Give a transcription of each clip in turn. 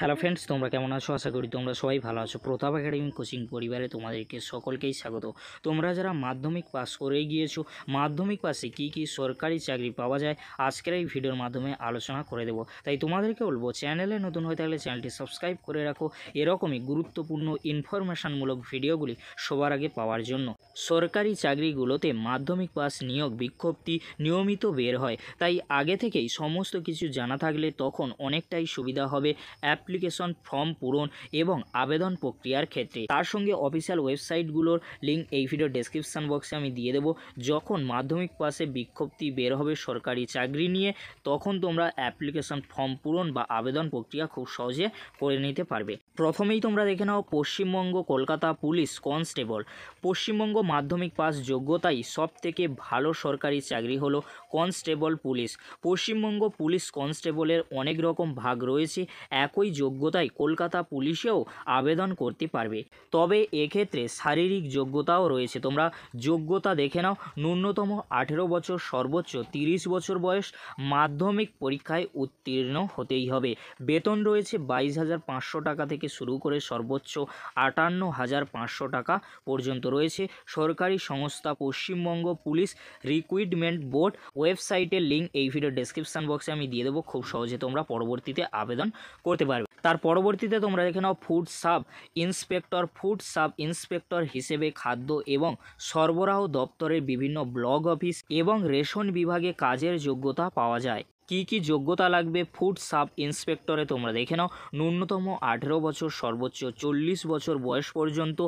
hello friends তোমরা কেমন আছো আশা করি তোমরা সবাই ভালো আছো প্রতাপ একাডেমি কোচিং পরিবারে তোমাদেরকে সকলকেই স্বাগত তোমরা যারা মাধ্যমিক পাস করে গিয়েছো মাধ্যমিক পাসে কি কি সরকারি চাকরি পাওয়া যায় আজকের এই ভিডিওর মাধ্যমে আলোচনা করে দেব তাই তোমাদেরকে বলবো চ্যানেলে নতুন হয়ে থাকলে চ্যানেলটি সাবস্ক্রাইব করে রাখো এরকমই গুরুত্বপূর্ণ ইনফরমেশানমূলক ভিডিওগুলি সবার আগে পাওয়ার জন্য সরকারি চাকরিগুলোতে মাধ্যমিক পাস নিয়োগ বিজ্ঞপ্তি নিয়মিত বের হয় তাই আগে থেকেই সমস্ত কিছু জানা থাকলে তখন অনেকটাই সুবিধা হবে অ্যাপ অ্যাপ্লিকেশন ফর্ম পূরণ এবং আবেদন প্রক্রিয়ার ক্ষেত্রে তার সঙ্গে অফিসিয়াল ওয়েবসাইটগুলোর লিঙ্ক এই ভিডিও ডেসক্রিপশান বক্সে আমি দিয়ে দেবো যখন মাধ্যমিক পাশে বিজ্ঞপ্তি বের হবে সরকারি চাকরি নিয়ে তখন তোমরা অ্যাপ্লিকেশন ফর্ম পূরণ বা আবেদন প্রক্রিয়া খুব সহজে করে নিতে পারবে প্রথমেই তোমরা দেখে নাও Paschimbanga Kolkata police constable Paschimbanga Madhyamik pass যোগ্যতাই সব থেকে ভালো সরকারি চাকরি হলো কনস্টেবল পুলিশ পশ্চিমবঙ্গ পুলিশ কনস্টেবলের অনেক রকম ভাগ রয়েছে একই যোগ্যতায় কলকাতা পুলিশেও আবেদন করতে পারবে তবে এক্ষেত্রে শারীরিক যোগ্যতাও রয়েছে তোমরা যোগ্যতা দেখে নাও ন্যূনতম আঠেরো বছর সর্বোচ্চ তিরিশ বছর বয়স মাধ্যমিক পরীক্ষায় উত্তীর্ণ হতেই হবে বেতন রয়েছে বাইশ হাজার পাঁচশো টাকা থেকে শুরু করে সর্বোচ্চ আটান্ন হাজার পাঁচশো টাকা পর্যন্ত রয়েছে সরকারি সংস্থা পশ্চিমবঙ্গ পুলিশ রিক্রুইটমেন্ট বোর্ড ওয়েবসাইটের লিঙ্ক এই ভিডিও ডিসক্রিপশান বক্সে আমি দিয়ে দেবো খুব সহজে তোমরা পরবর্তীতে আবেদন করতে পারবে তার পরবর্তীতে তোমরা দেখে নাও food sub inspector food sub inspector হিসেবে খাদ্য এবং সরবরাহ দপ্তরের বিভিন্ন ব্লক অফিস এবং রেশন বিভাগে কাজের যোগ্যতা পাওয়া যায় কী কী যোগ্যতা লাগবে ফুড সাব ইন্সপেক্টরে তোমরা দেখে নাও ন্যূনতম আঠেরো বছর সর্বোচ্চ চল্লিশ বছর বয়স পর্যন্ত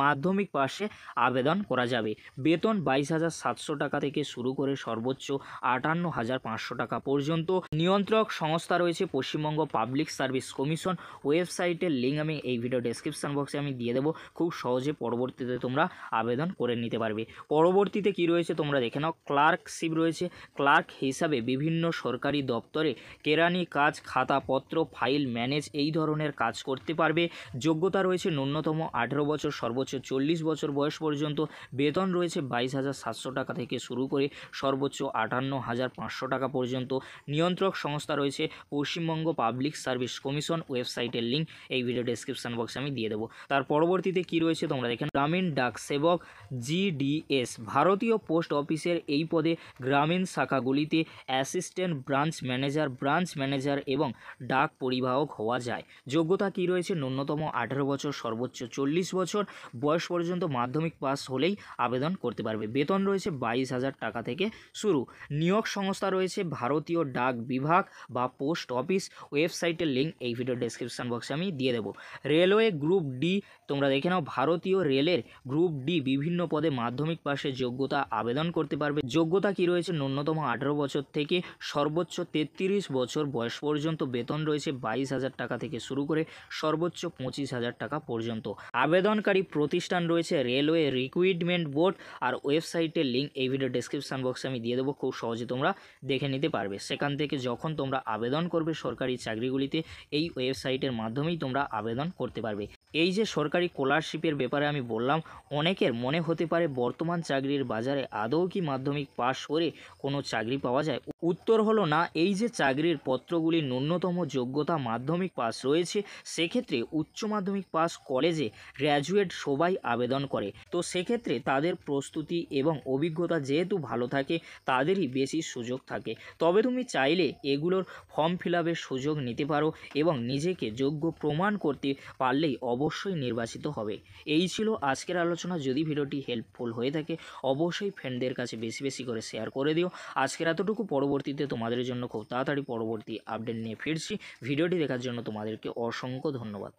মাধ্যমিক পাশে আবেদন করা যাবে বেতন বাইশ হাজার সাতশো টাকা থেকে শুরু করে সর্বোচ্চ আটান্ন হাজার পাঁচশো টাকা পর্যন্ত নিয়ন্ত্রক সংস্থা রয়েছে পশ্চিমবঙ্গ পাবলিক সার্ভিস কমিশন ওয়েবসাইটের লিঙ্ক আমি এই ভিডিও ডেসক্রিপশান বক্সে আমি দিয়ে দেবো খুব সহজে পরবর্তীতে তোমরা আবেদন করে নিতে পারবে পরবর্তীতে কি রয়েছে তোমরা দেখে নাও ক্লার্কশিপ রয়েছে ক্লার্ক হিসাবে বিভিন্ন সরকার সরকারি দপ্তরে কেরানি কাজ খাতাপত্র ফাইল ম্যানেজ এই ধরনের কাজ করতে পারবে যোগ্যতা রয়েছে ন্যূনতম আঠেরো বছর সর্বোচ্চ চল্লিশ বছর বয়স পর্যন্ত বেতন রয়েছে বাইশ হাজার সাতশো টাকা থেকে শুরু করে সর্বোচ্চ আটান্ন হাজার পাঁচশো টাকা পর্যন্ত নিয়ন্ত্রক সংস্থা রয়েছে পশ্চিমবঙ্গ পাবলিক সার্ভিস কমিশন ওয়েবসাইটের লিঙ্ক এই ভিডিও ডেসক্রিপশন বক্সে আমি দিয়ে দেবো তার পরবর্তীতে কি রয়েছে তোমরা দেখেন গ্রামীণ ডাক সেবক জিডিএস ভারতীয় পোস্ট অফিসের এই পদে গ্রামীণ শাখাগুলিতে assistant branch manager branch manager এবং ডাক পরিবাহক হওয়া যায় যোগ্যতা কি রয়েছে ন্যূনতম আঠেরো বছর সর্বোচ্চ চল্লিশ বছর বয়স পর্যন্ত মাধ্যমিক পাস হলেই আবেদন করতে পারবে বেতন রয়েছে বাইশ হাজার টাকা থেকে শুরু নিয়োগ সংস্থা রয়েছে ভারতীয় ডাক বিভাগ বা পোস্ট অফিস ওয়েবসাইটের লিঙ্ক এই ভিডিও ডেসক্রিপশান বক্সে আমি দিয়ে দেবো রেলওয়ে গ্রুপ ডি তোমরা দেখে নাও ভারতীয় রেলের গ্রুপ ডি বিভিন্ন পদে মাধ্যমিক পাশে যোগ্যতা আবেদন করতে পারবে যোগ্যতা কি রয়েছে ন্যূনতম আঠেরো বছর থেকে সর্বোচ্চ সর্বোচ্চ তেত্রিশ বছর বয়স পর্যন্ত বেতন রয়েছে বাইশ হাজার টাকা থেকে শুরু করে সর্বোচ্চ পঁচিশ হাজার টাকা পর্যন্ত আবেদনকারী প্রতিষ্ঠান রয়েছে রেলওয়ে রিক্রুইটমেন্ট বোর্ড আর ওয়েবসাইটের লিঙ্ক এই ভিডিও ডিসক্রিপশান বক্সে আমি দিয়ে দেবো খুব সহজে তোমরা দেখে নিতে পারবে সেখান থেকে যখন তোমরা আবেদন করবে সরকারি চাকরিগুলিতে এই ওয়েবসাইটের মাধ্যমেই তোমরা আবেদন করতে পারবে এই যে সরকারি স্কলারশিপের ব্যাপারে আমি বললাম অনেকের মনে হতে পারে বর্তমান চাকরির বাজারে আদৌ কি মাধ্যমিক পাশ করে কোনো চাকরি পাওয়া যায় উত্তর হলো না এই যে চাকরির পত্রগুলির ন্যূনতম যোগ্যতা মাধ্যমিক পাস রয়েছে সেক্ষেত্রে উচ্চ মাধ্যমিক পাস কলেজে গ্র্যাজুয়েট সবাই আবেদন করে তো সেক্ষেত্রে তাদের প্রস্তুতি এবং অভিজ্ঞতা যেহেতু ভালো থাকে তাদেরই বেশি সুযোগ থাকে তবে তুমি চাইলে এগুলোর ফর্ম ফিল সুযোগ নিতে পারো এবং নিজেকে যোগ্য প্রমাণ করতে পারলেই অব অবশ্যই নির্বাচিত হবে এই ছিল আজকের আলোচনা যদি ভিডিওটি হেল্পফুল হয়ে থাকে অবশ্যই ফ্রেন্ডদের কাছে বেশি বেশি করে শেয়ার করে দিও আজকের এতটুকু পরবর্তীতে তোমাদের জন্য খুব তাড়াতাড়ি পরবর্তী আপডেট নিয়ে ফিরছি ভিডিওটি দেখার জন্য তোমাদেরকে অসংখ্য ধন্যবাদ